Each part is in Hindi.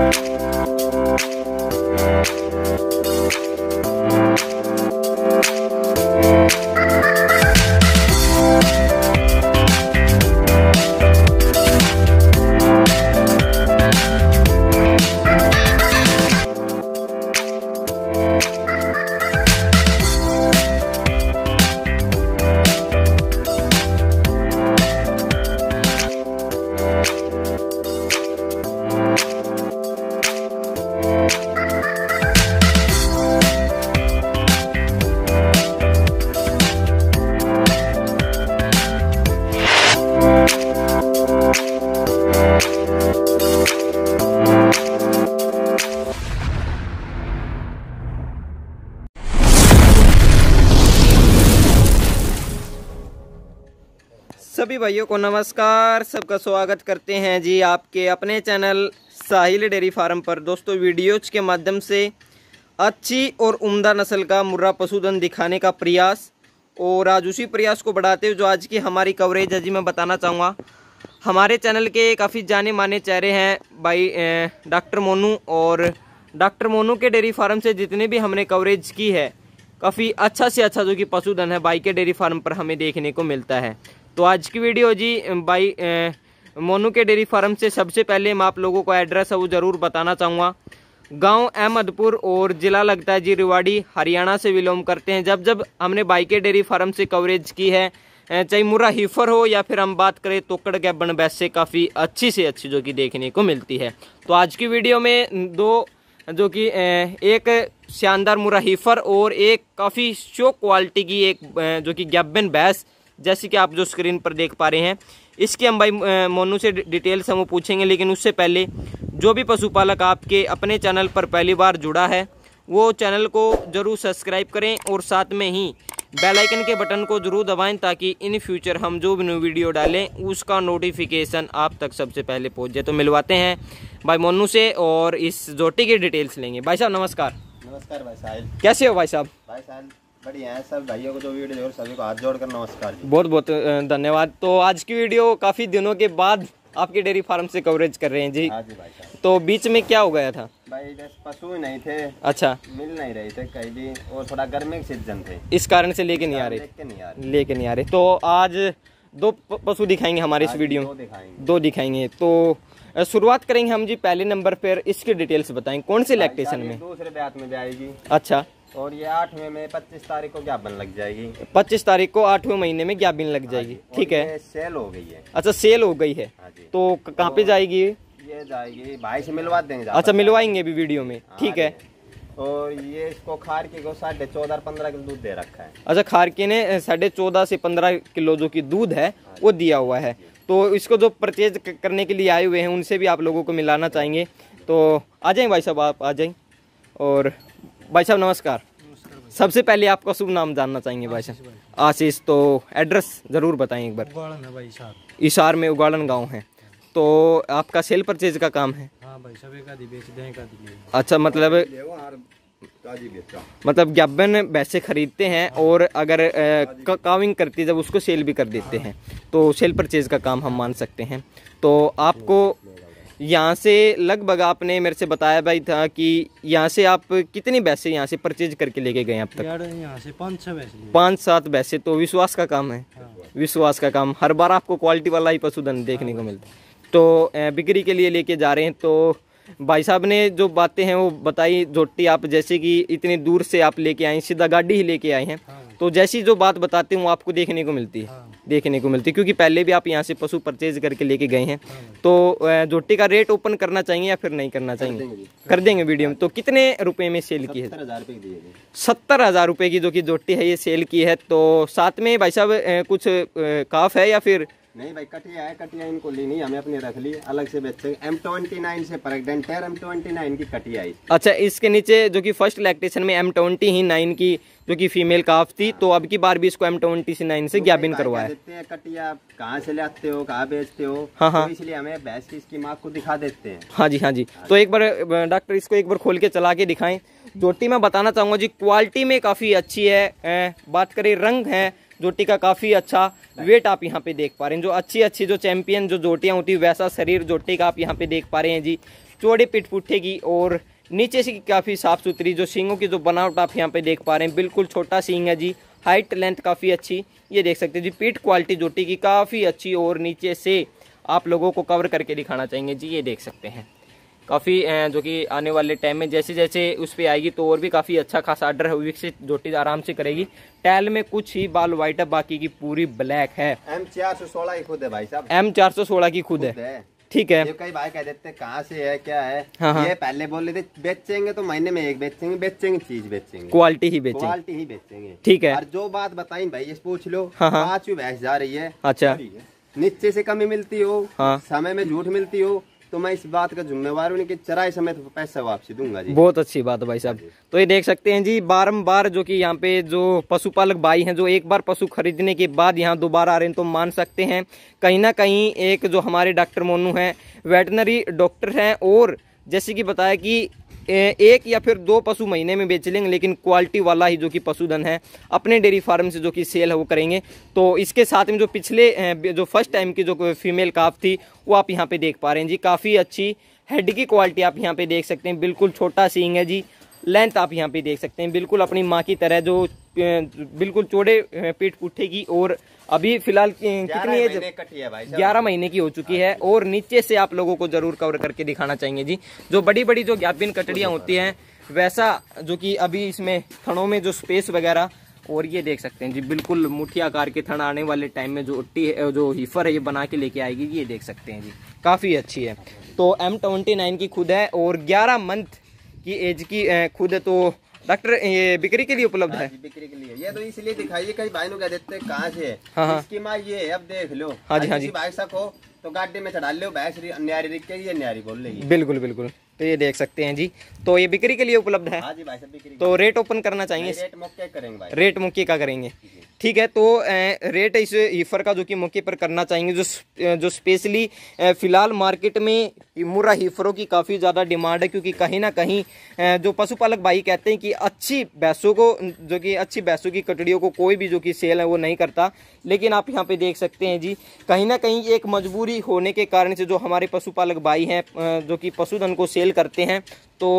Música सभी भाइयों को नमस्कार सबका स्वागत करते हैं जी आपके अपने चैनल साहिल डेयरी फार्म पर दोस्तों वीडियोज के माध्यम से अच्छी और उम्दा नस्ल का मुर्रा पशुधन दिखाने का प्रयास और आज उसी प्रयास को बढ़ाते हुए जो आज की हमारी कवरेज है जी मैं बताना चाहूँगा हमारे चैनल के काफ़ी जाने माने चेहरे हैं भाई डॉक्टर मोनू और डॉक्टर मोनू के डेयरी फार्म से जितने भी हमने कवरेज की है काफ़ी अच्छा से अच्छा जो कि पशुधन है बाई के डेयरी फार्म पर हमें देखने को मिलता है तो आज की वीडियो जी बाई मोनू के डेयरी फार्म से सबसे पहले मैं आप लोगों को एड्रेस है वो ज़रूर बताना चाहूँगा गांव अहमदपुर और ज़िला लगता है जी रिवाड़ी हरियाणा से बिलोंग करते हैं जब जब हमने बाई के डेयरी फार्म से कवरेज की है चाहे मुरा हीफर हो या फिर हम बात करें तोकड़ गैप बन वैसे काफ़ी अच्छी से अच्छी जो कि देखने को मिलती है तो आज की वीडियो में दो जो कि एक शानदार मुरा हीफर और एक काफ़ी शो क्वालिटी की एक जो कि गैबन भैंस जैसे कि आप जो स्क्रीन पर देख पा रहे हैं इसके हम भाई मोनू से डिटेल्स हम पूछेंगे लेकिन उससे पहले जो भी पशुपालक आपके अपने चैनल पर पहली बार जुड़ा है वो चैनल को ज़रूर सब्सक्राइब करें और साथ में ही बेल आइकन के बटन को ज़रूर दबाएं ताकि इन फ्यूचर हम जो भी न्यू वीडियो डालें उसका नोटिफिकेशन आप तक सबसे पहले पहुंच जाए तो मिलवाते हैं भाई मोनू से और इस जोटी की डिटेल्स लेंगे भाई साहब नमस्कार नमस्कार भाई साहब कैसे हो भाई साहब भाई साहब बढ़िया है सब भाइयों को जो वीडियो देखो सभी को हाथ जोड़कर नमस्कार बहुत बहुत धन्यवाद तो आज की वीडियो काफ़ी दिनों के बाद आपके डेयरी फार्म से कवरेज कर रहे हैं जी हाँ जी भाई तो बीच में क्या हो गया था भाई बस पशु नहीं थे अच्छा मिल नहीं रहे थे कहीं भी और थोड़ा गर्मी के सीजन थे इस कारण से लेके नहीं आ रहे लेके नहीं आ रहे तो आज दो पशु दिखाएंगे हमारे इस वीडियो में दो दिखाएंगे तो शुरुआत करेंगे हम जी पहले नंबर पर इसके डिटेल्स बताएंगे कौन से लैक्टेशन में दूसरे ब्यात में जाएगी अच्छा और ये आठवें में पच्चीस तारीख को ज्ञापन लग जाएगी पच्चीस तारीख को आठवें महीने में ज्ञापन लग हाँ जाएगी ठीक है सेल हो गई है अच्छा सेल हो गई है हाँ तो कहाँ पे तो जाएगी ये जाएगी भाई से मिलवा देंगे अच्छा मिलवाएंगे अभी वीडियो में हाँ ठीक है और ये इसको खारके को साढ़े चौदह पंद्रह किलो दूध दे रखा है अच्छा खारके ने साढ़े चौदह से पंद्रह किलो जो की दूध है वो दिया हुआ है तो इसको जो परचेज करने के लिए आए हुए हैं उनसे भी आप लोगों को मिलाना चाहेंगे तो आ जाएं भाई साहब आप आ जाएं और भाई साहब नमस्कार सबसे पहले आपका शुभ नाम जानना चाहेंगे भाई साहब आशीष तो एड्रेस ज़रूर बताएं एक बार इशार में उगाड़न गांव है तो आपका सेल परचेज का काम है हाँ अच्छा मतलब मतलब ज्ञापन वैसे खरीदते हैं हाँ। और अगर काविंग करती है जब उसको सेल भी कर देते हैं तो सेल परचेज का काम हम मान सकते हैं तो आपको यहाँ से लगभग आपने मेरे से बताया भाई था कि यहाँ से आप कितनी बैसे यहाँ से परचेज करके लेके गए अब तक से पाँच सात बैसे तो विश्वास का काम है हाँ। विश्वास का काम हर बार आपको क्वालिटी वाला ही पशुधन देखने को हाँ। मिलता है तो बिक्री के लिए लेके जा रहे हैं तो भाई साहब ने जो बातें हैं वो बताई जोटी आप जैसे कि इतनी दूर से आप लेके आए सीधा गाड़ी ही लेके आए हैं हाँ। तो जैसी जो बात बताते हैं वो आपको देखने को मिलती है हाँ। देखने को मिलती है क्योंकि पहले भी आप यहाँ से पशु परचेज करके लेके गए हैं हाँ। तो जोटी का रेट ओपन करना चाहिए या फिर नहीं करना चाहिए कर देंगे वीडियो में तो कितने रुपए में सेल की है सत्तर हज़ार रुपये की जो कि जोटी है ये सेल की है तो साथ में भाई साहब कुछ काफ है या फिर नहीं भाई कटिया है कटिया इनको ली नहीं हमें अपने रख ली अलग से बेचते एम ट्वेंटी नाइन से प्रेगनेंट है एम ट्वेंटी नाइन की कटिया है अच्छा इसके नीचे जो कि फर्स्ट लैक्टेशन में एम ट्वेंटी ही नाइन की जो कि फीमेल काफ थी तो अब की बार भी इसको एम ट्वेंटी से नाइन तो से ज्ञापिन करवाया देते हैं कटिया कहाँ से ले आते हो कहाँ बेचते हो हाँ हाँ तो इसलिए हमें भैंस की इसकी माँ को दिखा देते हैं हाँ जी हाँ जी हाँ तो एक बार डॉक्टर इसको एक बार खोल के चला के दिखाएं जोटी मैं बताना चाहूंगा जी क्वालिटी में काफ़ी अच्छी है बात करें रंग है जोटी का काफ़ी अच्छा वेट आप यहाँ पे देख पा रहे हैं जो अच्छी अच्छी जो चैंपियन जो जोटियाँ होती है वैसा शरीर जोटी का आप यहाँ पे देख पा रहे हैं जी चौड़े पिट पुट्ठे की और नीचे से काफ़ी साफ़ सुथरी जो सींगों की जो बनावट आप यहाँ पे देख पा रहे हैं बिल्कुल छोटा सींग है जी हाइट लेंथ काफ़ी अच्छी ये देख सकते हैं जी पीठ क्वालिटी जोटी की काफ़ी अच्छी और नीचे से आप लोगों को कवर करके दिखाना चाहेंगे जी ये देख सकते हैं काफ़ी जो कि आने वाले टाइम में जैसे जैसे उस पर आएगी तो और भी काफ़ी अच्छा खासा आर्डर है विकसित जोटी आराम से करेगी टैल में कुछ ही बाल व्हाइट है बाकी की पूरी ब्लैक है एम चार सौ सोलह की खुद है भाई साहब एम चार सौ सोलह की खुद है ठीक है कई भाई कह देते कहाँ से है क्या है हाँ हाँ। ये पहले बोल रहे थे बेचेंगे तो महीने में एक बेचेंगे बेचेंगे चीज बेचेंगे क्वालिटी ही बेचेंगे क्वालिटी ही बेचेंगे ठीक है और जो बात बताई भाई ये पूछ लो हाँ हाँ। आज भी भैंस जा रही है अच्छा नीचे से कमी मिलती हो हाँ। समय में झूठ मिलती हो तो मैं इस बात का जुम्मेवार हूँ कि चराई समेत तो पैसा वापसी दूंगा जी बहुत अच्छी बात है भाई साहब हाँ तो ये देख सकते हैं जी बारम्बार जो कि यहाँ पे जो पशुपालक भाई हैं जो एक बार पशु खरीदने के बाद यहाँ दोबारा आ रहे हैं तो मान सकते हैं कहीं ना कहीं एक जो हमारे डॉक्टर मोनू हैं वेटनरी डॉक्टर हैं और जैसे कि बताया कि एक या फिर दो पशु महीने में बेच लेंगे लेकिन क्वालिटी वाला ही जो कि पशुधन है अपने डेयरी फार्म से जो कि सेल है वो करेंगे तो इसके साथ में जो पिछले जो फर्स्ट टाइम की जो फीमेल काफ थी वो आप यहाँ पे देख पा रहे हैं जी काफ़ी अच्छी हेड की क्वालिटी आप यहाँ पे देख सकते हैं बिल्कुल छोटा सींग है जी लेंथ आप यहाँ पे देख सकते हैं बिल्कुल अपनी माँ की तरह जो बिल्कुल चौड़े पीठ पुठे की और अभी फिलहाल कितनी एज ग्यारह महीने की हो चुकी है और नीचे से आप लोगों को जरूर कवर करके दिखाना चाहिए जी जो बड़ी बड़ी जो गैपिन कटड़ियाँ होती हैं वैसा जो कि अभी इसमें थनों में जो स्पेस वगैरह और ये देख सकते हैं जी बिल्कुल मुठिया आकार के थन आने वाले टाइम में जो उट्टी है जो हीफर है ये बना के लेके आएगी ये देख सकते हैं जी काफ़ी अच्छी है तो एम ट्वेंटी नाइन की खुद है और ग्यारह मंथ की एज की खुद तो डॉक्टर ये बिक्री के लिए उपलब्ध हाँ है बिक्री के लिए ये तो इसलिए दिखाइए कई भाई लोग देते हैं कहाँ से हाँ। इसकी माँ ये अब देख लो हाँ जी हाँ जी भाई हो तो गाड़ी में चढ़ा लो भैंस न्यारी के ये न्यारी बोल रही बिल्कुल बिल्कुल तो ये देख सकते हैं जी तो ये बिक्री के लिए उपलब्ध है हाँ जी भाई साहब बिक्री तो रेट ओपन करना चाहिए रेट मुक्के करेंगे रेट मुक्के का करेंगे ठीक है तो रेट इस हीफर का जो कि मौके पर करना चाहेंगे जो जो स्पेशली फिलहाल मार्केट में मुरा हीफरों की काफ़ी ज़्यादा डिमांड है क्योंकि कहीं ना कहीं जो पशुपालक भाई कहते हैं कि अच्छी भैंसों को जो कि अच्छी भैंसों की कटड़ियों को कोई भी जो कि सेल है वो नहीं करता लेकिन आप यहाँ पे देख सकते हैं जी कहीं ना कहीं एक मजबूरी होने के कारण से जो हमारे पशुपालक भाई हैं जो कि पशुधन को सेल करते हैं तो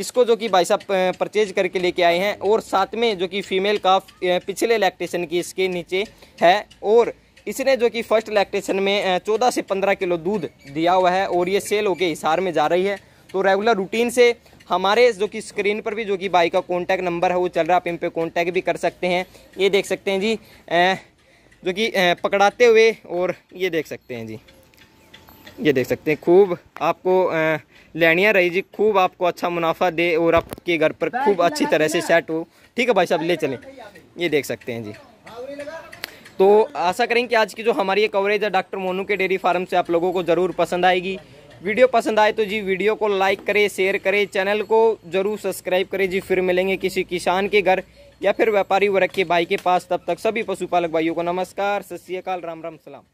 इसको जो कि भाई साहब परचेज करके लेके आए हैं और साथ में जो कि फीमेल का पिछले लैक्टेशन की इसके नीचे है और इसने जो कि फर्स्ट लैक्टेशन में चौदह से पंद्रह किलो दूध दिया हुआ है और ये सेल होके हिसार में जा रही है तो रेगुलर रूटीन से हमारे जो कि स्क्रीन पर भी जो कि बाई का कॉन्टैक्ट नंबर है वो चल रहा है आप इन पर कॉन्टैक्ट भी कर सकते हैं ये देख सकते हैं जी जो कि पकड़ाते हुए और ये देख सकते हैं जी ये देख सकते हैं खूब आपको लेनिया रही जी खूब आपको अच्छा मुनाफा दे और आपके घर पर खूब अच्छी तरह से सेट हो ठीक है भाई साहब ले चलें ये देख सकते हैं जी तो आशा करें कि आज की जो हमारी ये कवरेज है डॉक्टर मोनू के डेयरी फार्म से आप लोगों को ज़रूर पसंद आएगी वीडियो पसंद आए तो जी वीडियो को लाइक करें शेयर करें चैनल को ज़रूर सब्सक्राइब करें जी फिर मिलेंगे किसी किसान के घर या फिर व्यापारी वर्ग के भाई के पास तब तक सभी पशुपालक भाइयों को नमस्कार सत श्रीकाल राम राम सलाम